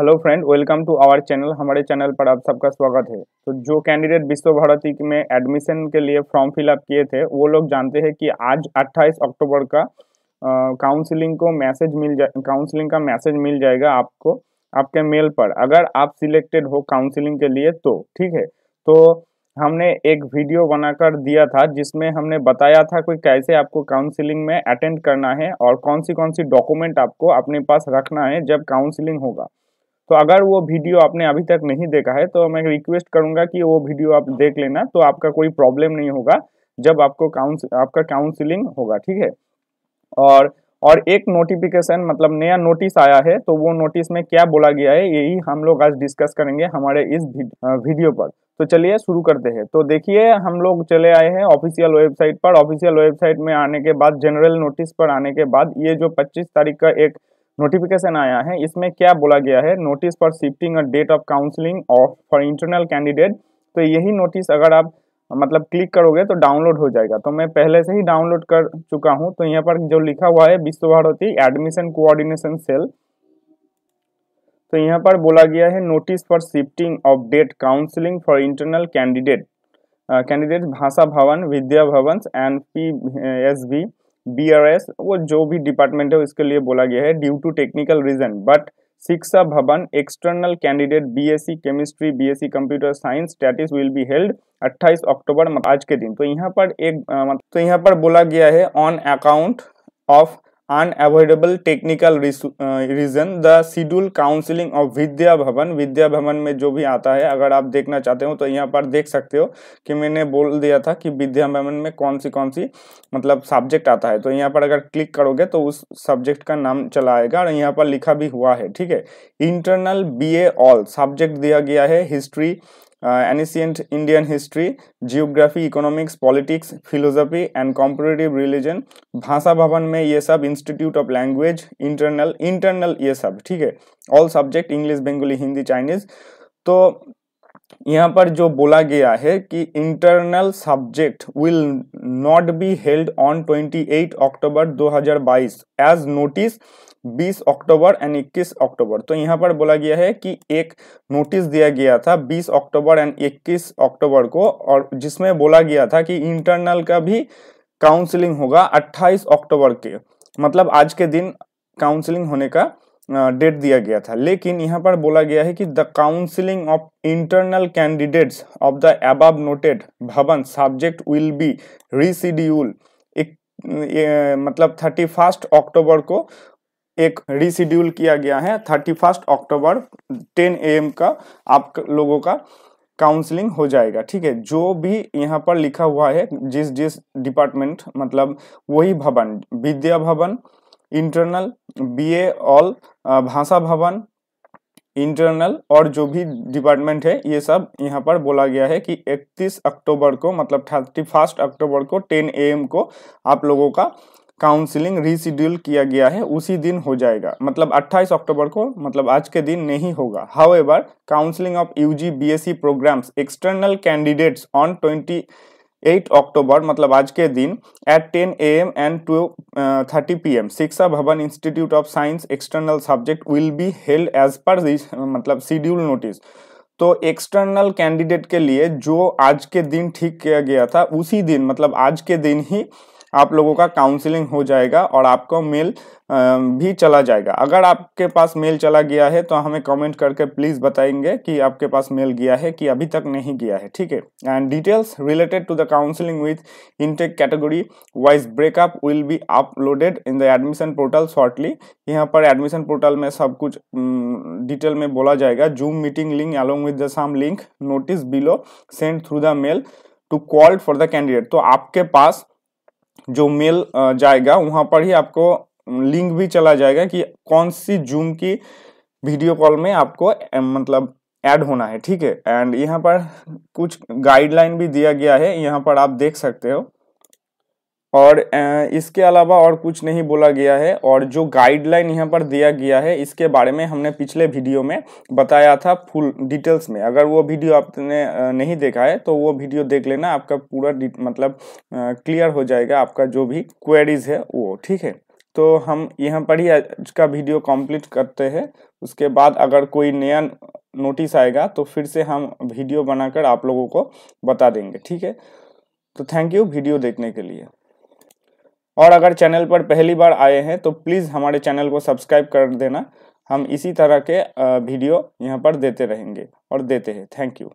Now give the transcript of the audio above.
hello friend welcome to our channel हमारे channel पर आप सबका स्वागत है तो जो कैंडिडेट विश्व भारती में एडमिशन के लिए फॉर्म फिलअप किए थे वो लोग जानते हैं कि आज 28 अक्टूबर का काउंसलिंग को मैसेज मिल जाए काउंसलिंग का मैसेज मिल जाएगा आपको आपके मेल पर अगर आप सिलेक्टेड हो काउंसलिंग के लिए तो ठीक है तो हमने एक वीडियो बनाकर दिया था जिसमें हमने बताया था कि कैसे आपको काउंसिलिंग में अटेंड करना है और कौन सी कौन सी डॉक्यूमेंट आपको अपने पास रखना है जब काउंसिलिंग होगा तो अगर वो वीडियो आपने अभी तक नहीं देखा है तो मैं रिक्वेस्ट करूंगा कि वो वीडियो आप देख लेना तो आपका कोई प्रॉब्लम नहीं होगा जब आपको काउंस आपका काउंसिलिंग होगा ठीक है और और एक नोटिफिकेशन मतलब नया नोटिस आया है तो वो नोटिस में क्या बोला गया है यही हम लोग आज डिस्कस करेंगे हमारे इस वीडियो पर तो चलिए शुरू करते हैं तो देखिए हम लोग चले आए हैं ऑफिशियल वेबसाइट पर ऑफिशियल वेबसाइट में आने के बाद जनरल नोटिस पर आने के बाद ये जो 25 तारीख का एक नोटिफिकेशन आया है इसमें क्या बोला गया है notice for shifting a date of counselling of for internal candidate तो यही नोटिस अगर आप मतलब क्लिक करोगे तो डाउनलोड हो जाएगा तो मैं पहले से ही डाउनलोड कर चुका हूँ तो यहाँ पर जो लिखा हुआ है विश्व भारती एडमिशन कोऑर्डिनेशन सेल तो यहाँ पर बोला गया है notice for shifting of date counselling for internal candidate candidate Bhasha Bhavana Vidya Bhavana and P S B BRS वो जो भी डिपार्टमेंट है उसके लिए बोला गया है due to technical reason but Shiksha Bhavana external candidate BSc chemistry BSc computer science statistics will be held 28 October आज के दिन तो यहाँ पर एक तो यहाँ पर बोला गया है on account of unavoidable technical reason the schedule counselling of Vidya Bhavana Vidya भवन में जो भी आता है अगर आप देखना चाहते हो तो यहाँ पर देख सकते हो कि मैंने बोल दिया था कि विद्या भवन में कौन सी कौन सी मतलब सब्जेक्ट आता है तो यहाँ पर अगर क्लिक करोगे तो उस सब्जेक्ट का नाम चला आएगा और यहाँ पर लिखा भी हुआ है ठीक है internal B A all subject दिया गया है history ancient Indian history geography economics politics philosophy and competitive religion Bhasha Bhavana में ये सब institute of language internal internal ये सब ठीक है all subject English Bengali Hindi Chinese तो यहाँ पर जो बोला गया है कि internal subject will not be held on 28 October 2022 as notice 20 October and 21 October तो यहाँ पर बोला गया है कि एक नोटिस दिया गया था 20 अक्टूबर एंड 21 अक्टूबर को और जिसमें बोला गया था कि इंटरनल का भी काउंसलिंग होगा 28 अक्टूबर के मतलब आज के दिन काउंसलिंग होने का डेट दिया गया था लेकिन यहाँ पर बोला गया है कि the counselling of internal candidates of the above noted Bhavana subject will be rescheduled एक ए, मतलब थर्टी फर्स्ट अक्टूबर को एक रिसिड्यूल किया गया है thirty first October ten A M का आप लोगों का काउंसलिंग हो जाएगा ठीक है जो भी यहाँ पर लिखा हुआ है जिस जिस डिपार्टमेंट मतलब वही भवन विद्या भवन इंटरनल बी ऑल भाषा भवन इंटरनल और जो भी डिपार्टमेंट है ये सब यहाँ पर बोला गया है कि 31 अक्टूबर को मतलब थर्टी फर्स्ट अक्टूबर को 10 एम को आप लोगों का काउंसलिंग रिशेड्यूल किया गया है उसी दिन हो जाएगा मतलब 28 अक्टूबर को मतलब आज के दिन नहीं होगा however counselling of U G B S C programmes external candidates on twenty eight October मतलब आज के दिन at ten A M and two thirty P M Shiksha Bhavana institute of science external subject will be held as per मतलब schedule notice तो external candidate के लिए जो आज के दिन ठीक किया गया था उसी दिन मतलब आज के दिन ही आप लोगों का काउंसलिंग हो जाएगा और आपको मेल भी चला जाएगा अगर आपके पास मेल चला गया है तो हमें कमेंट करके प्लीज़ बताएंगे कि आपके पास मेल गया है कि अभी तक नहीं गया है ठीक है and details related to the counselling with intake category wise breakup will be uploaded in the admission portal shortly यहाँ पर एडमिशन पोर्टल में सब कुछ डिटेल में बोला जाएगा Zoom meeting link along with the same link notice below send through the mail to called for the candidate तो आपके पास जो मेल जाएगा वहां पर ही आपको लिंक भी चला जाएगा कि कौन सी जूम की वीडियो कॉल में आपको मतलब ऐड होना है ठीक है एंड यहाँ पर कुछ गाइडलाइन भी दिया गया है यहाँ पर आप देख सकते हो और इसके अलावा और कुछ नहीं बोला गया है और जो गाइडलाइन यहाँ पर दिया गया है इसके बारे में हमने पिछले वीडियो में बताया था फुल डिटेल्स में अगर वो वीडियो आपने नहीं देखा है तो वो वीडियो देख लेना आपका पूरा मतलब क्लियर हो जाएगा आपका जो भी क्वेरीज है वो ठीक है तो हम यहाँ पर ही आज का वीडियो कंप्लीट करते हैं उसके बाद अगर कोई नया नोटिस आएगा तो फिर से हम वीडियो बनाकर आप लोगों को बता देंगे ठीक है तो थैंक यू वीडियो देखने के लिए और अगर चैनल पर पहली बार आए हैं तो प्लीज़ हमारे चैनल को सब्सक्राइब कर देना हम इसी तरह के वीडियो यहाँ पर देते रहेंगे और देते हैं थैंक यू